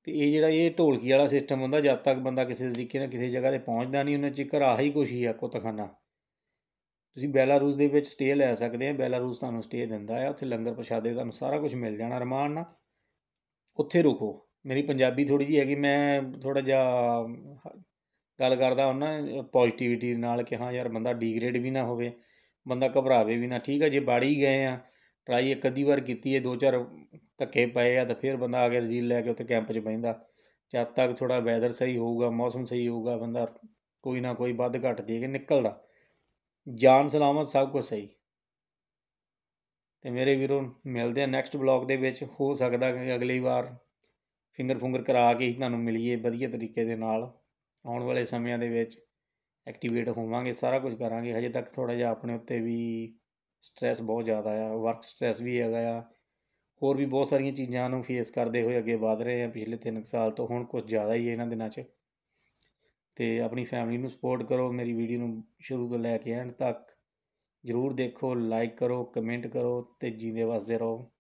ਤੇ ਇਹ ਜਿਹੜਾ ਇਹ ਢੋਲਕੀ ਵਾਲਾ ਸਿਸਟਮ ਹੁੰਦਾ ਜਦ ਤੱਕ ਬੰਦਾ ਕਿਸੇ ਤਰੀਕੇ ਨਾਲ ਕਿਸੇ ਜਗ੍ਹਾ ਤੇ ਪਹੁੰਚਦਾ ਨਹੀਂ ਉਹਨਾਂ ਚਿਕਰ ਆਹੀ ਕੁਛ ਹੀ ਆ ਕੁੱਤਖਾਨਾ ਤੁਸੀਂ ਬੈਲਾਰੂਸ ਦੇ ਵਿੱਚ ਸਟੇ ਲੈ ਸਕਦੇ ਆ ਬੈਲਾਰੂਸ ਤੁਹਾਨੂੰ ਸਟੇ ਦਿੰਦਾ ਆ ਉੱਥੇ ਲੰਗਰ ਪ੍ਰਸ਼ਾਦੇ ਤੁਹਾਨੂੰ ਸਾਰਾ ਕੁਝ ਮਿਲ ਜਾਣਾ ਰਮਾਨ ਨਾਲ ਉੱਥੇ ਰੁਕੋ ਮੇਰੀ ਪੰਜਾਬੀ ਥੋੜ੍ਹੀ ਜਿਹੀ ਹੈਗੀ ਮੈਂ ਥੋੜਾ ਜਿਹਾ ਗੱਲ ਕਰਦਾ ਹਾਂ ਨਾ ਪੋਜ਼ਿਟਿਵਿਟੀ ਨਾਲ ਕਿ ਹਾਂ ਯਾਰ ਬੰਦਾ ਡੀਗ੍ਰੇਡ ਵੀ ਨਾ ਹੋਵੇ ਬੰਦਾ ਘਬਰਾਵੇ ਵੀ ਨਾ ਠੀਕ ਹੈ ਜੇ ਬਾੜੀ ਗਏ ਆ ਟਰਾਈ ਇੱਕ ਅੱਧੀ ਵਾਰ ਕੀਤੀ ਹੈ ਦੋ ਚਾਰ ਧੱਕੇ ਪਏ ਆ ਤਾਂ ਫਿਰ ਬੰਦਾ ਆ ਕੇ ਰਜੀਲ ਲੈ ਕੇ ਉੱਥੇ ਕੈਂਪ 'ਚ ਬੈਂਦਾ ਜਦ ਤੱਕ ਥੋੜਾ ਵੈਦਰ ਸਹੀ ਹੋਊਗਾ ਮੌਸਮ ਸਹੀ ਹੋਊਗਾ ਬੰਦਾ ਕੋਈ ਨਾ ਕੋਈ ਵੱਧ ਘਟ ਦੇ ਕੇ ਨਿਕਲਦਾ ਜਾਨ ਸਲਾਮਤ ਸਭ ਕੁਝ ਸਹੀ ਤੇ ਮੇਰੇ ਵੀਰੋ ਮਿਲਦੇ ਆ ਨੈਕਸਟ ਬਲੌਗ ਦੇ ਵਿੱਚ ਹੋ ਸਕਦਾ ਕਿ ਅਗਲੀ ਵਾਰ ਫਿੰਗਰ ਫੁੰਗਰ ਕਰਾ ਕੇ ਹੀ ਤੁਹਾਨੂੰ ਮਿਲੀਏ ਵਧੀਆ ਤਰੀਕੇ ਦੇ ਨਾਲ ਆਉਣ ਵਾਲੇ ਸਮਿਆਂ ਦੇ ਵਿੱਚ ਐਕਟੀਵੇਟ ਹੋਵਾਂਗੇ ਸਾਰਾ ਕੁਝ ਕਰਾਂਗੇ ਹਜੇ ਤੱਕ ਥੋੜਾ ਜਿਹਾ ਆਪਣੇ ਉੱਤੇ ਵੀ ਸਟ्रेस ਬਹੁਤ ਜ਼ਿਆਦਾ ਆ ਵਰਕ ਸਟ्रेस ਵੀ ਹੈਗਾ ਆ ਹੋਰ ਵੀ ਬਹੁਤ ਸਾਰੀਆਂ ਚੀਜ਼ਾਂ ਨੂੰ ਫੇਸ ਕਰਦੇ ਹੋਏ ਅੱਗੇ ਵਧ ਰਹੇ ਆ ਪਿਛਲੇ 3 ਸਾਲ ਤੋਂ ਹੁਣ ਕੁਝ ਜ਼ਿਆਦਾ ਹੀ ਇਹਨਾਂ ਦਿਨਾਂ 'ਚ ਤੇ ਆਪਣੀ ਫੈਮਿਲੀ ਨੂੰ ਸਪੋਰਟ ਕਰੋ ਮੇਰੀ ਵੀਡੀਓ ਨੂੰ ਸ਼ੁਰੂ ਤੋਂ ਲੈ ਕੇ ਐਂਡ ਤੱਕ ਜ਼ਰੂਰ ਦੇਖੋ ਲਾਈਕ ਕਰੋ ਕਮੈਂਟ ਕਰੋ ਤੇ ਜੀਂਦੇ ਵਸਦੇ ਰਹੋ